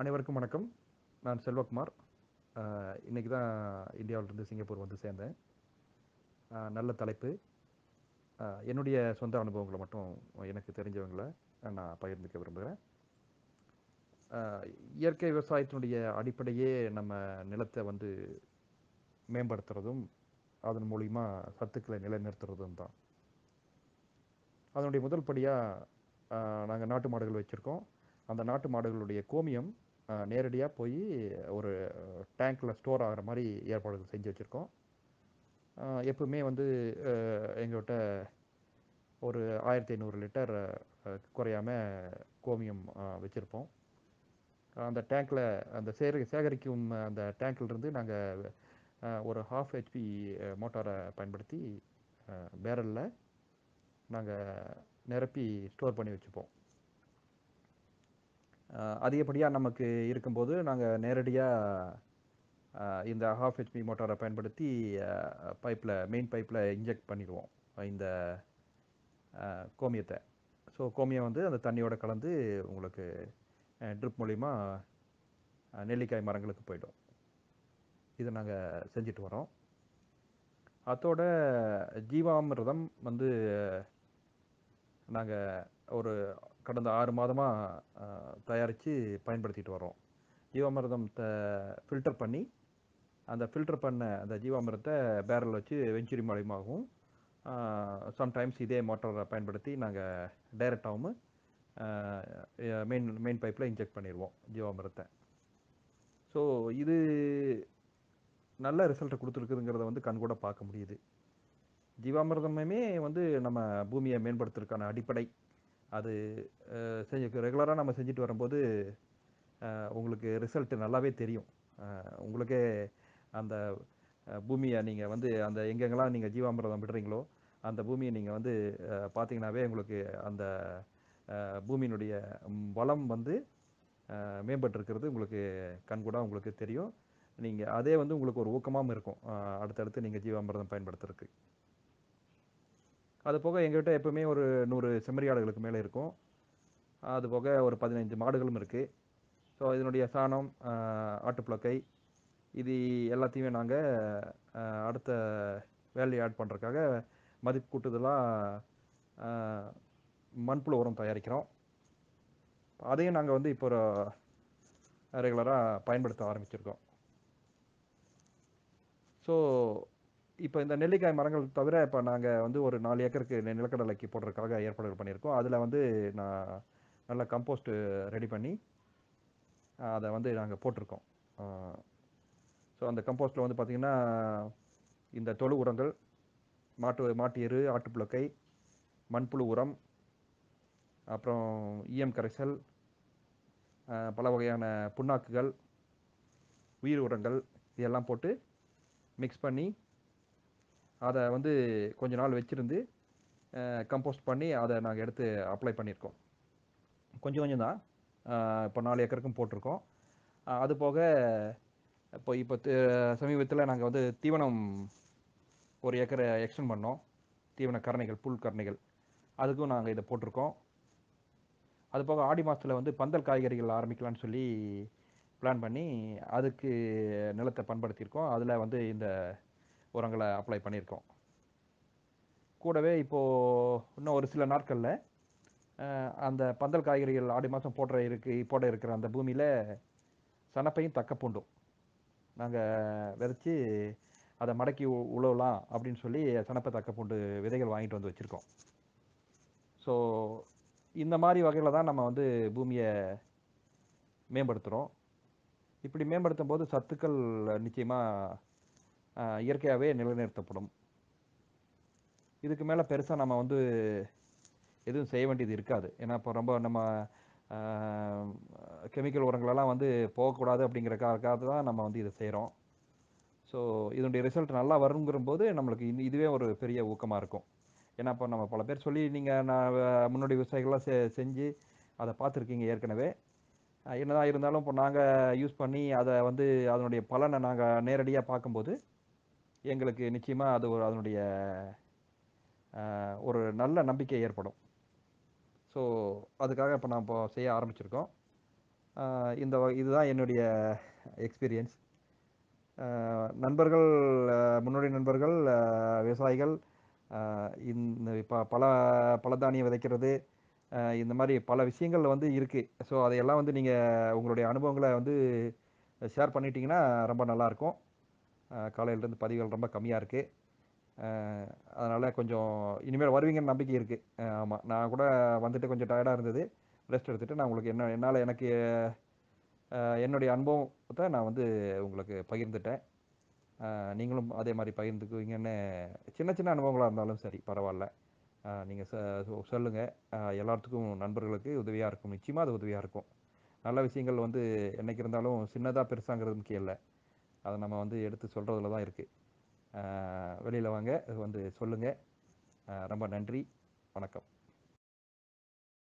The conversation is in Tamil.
அனைவருக்கும் வணக்கம் நான் செல்வகுமார் இன்றைக்கி தான் இந்தியாவிலிருந்து சிங்கப்பூர் வந்து சேர்ந்தேன் நல்ல தலைப்பு என்னுடைய சொந்த அனுபவங்களை மட்டும் எனக்கு தெரிஞ்சவங்களை நான் பகிர்ந்துக்க விரும்புகிறேன் இயற்கை விவசாயத்தினுடைய அடிப்படையே நம்ம நிலத்தை வந்து மேம்படுத்துறதும் அதன் மூலிமா சத்துக்களை நிலைநிறுத்துறதும் தான் அதனுடைய முதல் படியாக நாங்கள் நாட்டு மாடுகள் வச்சுருக்கோம் அந்த நாட்டு மாடுகளுடைய கோமியம் நேரடியாக போய் ஒரு டேங்க்கில் ஸ்டோர் ஆகிற மாதிரி ஏற்பாடுகள் செஞ்சு வச்சுருக்கோம் எப்பவுமே வந்து எங்கள்கிட்ட ஒரு ஆயிரத்தி ஐநூறு லிட்டர் குறையாமல் கோமியம் வச்சுருப்போம் அந்த டேங்க்கில் அந்த சேகரி சேகரிக்கும் அந்த டேங்க்கிலிருந்து நாங்கள் ஒரு ஹாஃப் ஹெச்பி மோட்டாரை பயன்படுத்தி பேரலில் நாங்கள் நிரப்பி ஸ்டோர் பண்ணி வச்சுப்போம் அதிகப்படியாக நமக்கு இருக்கும்போது நாங்கள் நேரடியாக இந்த ஹாஃப் ஹெச்பி மோட்டாரை பயன்படுத்தி பைப்பில் மெயின் பைப்பில் இன்ஜெக்ட் பண்ணிடுவோம் இந்த கோமியத்தை ஸோ கோமியம் வந்து அந்த தண்ணியோட கலந்து உங்களுக்கு ட்ரிப் மூலிமா நெல்லிக்காய் மரங்களுக்கு போய்டும் இதை நாங்கள் செஞ்சுட்டு வரோம் அதோட ஜீவாமிரதம் வந்து நாங்கள் ஒரு கடந்த ஆறு மாதமாக தயாரித்து பயன்படுத்திட்டு வரோம் ஜீவாமிர்தம் ஃபில்டர் பண்ணி அந்த ஃபில்டர் பண்ண அந்த ஜீவாமிரத்தை பேரல் வச்சு வெஞ்சுரி மூலியமாகவும் சம்டைம்ஸ் இதே மோட்டரை பயன்படுத்தி நாங்கள் டைரெக்டாகவும் மெயின் மெயின் பைப்பில் இன்ஜெக்ட் பண்ணிடுவோம் ஜீவாமிரத்தை ஸோ இது நல்ல ரிசல்ட்டை கொடுத்துருக்குதுங்கிறத வந்து கண் கூட பார்க்க முடியுது ஜீவாமிரதமே வந்து நம்ம பூமியை மேம்படுத்துறதுக்கான அடிப்படை அது செஞ்ச ரெகுலராக நம்ம செஞ்சுட்டு வரும்போது உங்களுக்கு ரிசல்ட்டு நல்லாவே தெரியும் உங்களுக்கே அந்த பூமியை நீங்கள் வந்து அந்த எங்கெங்கெல்லாம் நீங்கள் ஜீவாமிரதம் விடுறீங்களோ அந்த பூமியை நீங்கள் வந்து பார்த்தீங்கன்னாவே உங்களுக்கு அந்த பூமியினுடைய வளம் வந்து மேம்பட்டிருக்கிறது உங்களுக்கு கண்கூடாக உங்களுக்கு தெரியும் நீங்கள் அதே வந்து உங்களுக்கு ஒரு ஊக்கமாகவும் இருக்கும் அடுத்தடுத்து நீங்கள் ஜீவாமிரதம் பயன்படுத்துறதுக்கு அது போக எங்கள்கிட்ட எப்போவுமே ஒரு நூறு செம்மறியாடுகளுக்கு மேலே இருக்கும் அது போக ஒரு பதினைஞ்சு மாடுகளும் இருக்குது ஸோ இதனுடைய சாணம் ஆட்டுப்புழக்கை இது எல்லாத்தையுமே நாங்கள் அடுத்த வேல்யூ ஆட் பண்ணுறக்காக மதிப்பு கூட்டுதலாக மண்புழு உரம் தயாரிக்கிறோம் அதையும் நாங்கள் வந்து இப்போ ரெகுலராக பயன்படுத்த ஆரம்பிச்சிருக்கோம் ஸோ இப்போ இந்த நெல்லிக்காய் மரங்கள் தவிர இப்போ நாங்கள் வந்து ஒரு நாலு ஏக்கருக்கு நிலக்கடலைக்கு போடுறதுக்காக ஏற்பாடுகள் பண்ணியிருக்கோம் அதில் வந்து நான் நல்லா கம்போஸ்ட் ரெடி பண்ணி அதை வந்து நாங்கள் போட்டிருக்கோம் ஸோ அந்த கம்போஸ்ட்டில் வந்து பார்த்திங்கன்னா இந்த தொழு உரங்கள் மாட்டு மாட்டு எரு ஆட்டுப்புழுக்கை மண்புழு உரம் அப்புறம் இஎம் கரைசல் பல வகையான புண்ணாக்குகள் உயிர் உரங்கள் இதெல்லாம் போட்டு மிக்ஸ் பண்ணி அதை வந்து கொஞ்ச நாள் வச்சுருந்து கம்போஸ்ட் பண்ணி அதை நாங்கள் எடுத்து அப்ளை பண்ணியிருக்கோம் கொஞ்சம் கொஞ்சம் தான் இப்போ நாலு ஏக்கருக்கும் போட்டிருக்கோம் அது போக இப்போ இப்போ சமீபத்தில் நாங்கள் வந்து தீவனம் ஒரு ஏக்கரை எக்ஸ்டன் பண்ணோம் தீவன கரணைகள் புல் கரணைகள் அதுக்கும் நாங்கள் இதை போட்டிருக்கோம் அது போக ஆடி மாதத்தில் வந்து பந்தல் காய்கறிகள் ஆரம்பிக்கலாம்னு சொல்லி பிளான் பண்ணி அதுக்கு நிலத்தை பண்படுத்தியிருக்கோம் அதில் வந்து இந்த உரங்களை அப்ளை பண்ணியிருக்கோம் கூடவே இப்போது இன்னும் ஒரு சில நாட்களில் அந்த பந்தல் காய்கறிகள் ஆடி மாதம் போடுற இருக்கு போட இருக்கிற அந்த பூமியில் சனப்பையும் தக்கப்பூண்டும் நாங்கள் விதைச்சி அதை மடக்கி உழவலாம் அப்படின்னு சொல்லி சனப்பை தக்கப்பூண்டு விதைகள் வாங்கிட்டு வந்து வச்சுருக்கோம் ஸோ இந்த மாதிரி வகையில் தான் நம்ம வந்து பூமியை மேம்படுத்துகிறோம் இப்படி மேம்படுத்தும் போது சத்துக்கள் நிச்சயமாக இயற்கையாகவே நிலைநிறுத்தப்படும் இதுக்கு மேலே பெருசாக நம்ம வந்து எதுவும் செய்ய வேண்டியது இருக்காது ஏன்னா இப்போ ரொம்ப நம்ம கெமிக்கல் உரங்களெல்லாம் வந்து போகக்கூடாது அப்படிங்கிறக்காக தான் நம்ம வந்து இதை செய்கிறோம் ஸோ இதனுடைய ரிசல்ட் நல்லா வருங்கிற போது நம்மளுக்கு இதுவே ஒரு பெரிய ஊக்கமாக இருக்கும் ஏன்னா இப்போ நம்ம பல பேர் சொல்லி நீங்கள் நான் முன்னாடி விவசாயிகள்லாம் செ செஞ்சு அதை பார்த்துருக்கீங்க ஏற்கனவே என்னதான் இருந்தாலும் இப்போ நாங்கள் யூஸ் பண்ணி அதை வந்து அதனுடைய பலனை நாங்கள் நேரடியாக பார்க்கும்போது எங்களுக்கு நிச்சயமாக அது ஒரு அதனுடைய ஒரு நல்ல நம்பிக்கை ஏற்படும் ஸோ அதுக்காக இப்போ நான் இப்போ செய்ய ஆரம்பிச்சிருக்கோம் இந்த இதுதான் என்னுடைய எக்ஸ்பீரியன்ஸ் நண்பர்கள் முன்னோடி நண்பர்கள் விவசாயிகள் இந்த இப்போ பல பல தானியம் விதைக்கிறது இந்த மாதிரி பல விஷயங்கள் வந்து இருக்குது ஸோ அதையெல்லாம் வந்து நீங்கள் உங்களுடைய அனுபவங்களை வந்து ஷேர் பண்ணிட்டீங்கன்னா ரொம்ப நல்லாயிருக்கும் காலையிலேருந்து பதிவுகள் ரொம்ப கம்மியாக இருக்குது அதனால் கொஞ்சம் இனிமேல் வருவீங்கன்னு நம்பிக்கை இருக்குது ஆமாம் நான் கூட வந்துட்டு கொஞ்சம் டயர்டாக இருந்தது ரெஸ்ட் எடுத்துகிட்டு நான் உங்களுக்கு என்ன என்னால் எனக்கு என்னுடைய அனுபவத்தை நான் வந்து உங்களுக்கு பகிர்ந்துட்டேன் நீங்களும் அதே மாதிரி பகிர்ந்துக்குவீங்கன்னு சின்ன சின்ன அனுபவங்களாக இருந்தாலும் சரி பரவாயில்ல நீங்கள் சொல்லுங்கள் எல்லாத்துக்கும் நண்பர்களுக்கு உதவியாக இருக்கும் நிச்சயமாக அது உதவியாக இருக்கும் நல்ல விஷயங்கள் வந்து என்றைக்கு இருந்தாலும் சின்னதாக பெருசாங்கிறது முக்கியம் இல்லை அதை நம்ம வந்து எடுத்து சொல்கிறதுல தான் இருக்குது வெளியில் வாங்க வந்து சொல்லுங்கள் ரொம்ப நன்றி வணக்கம்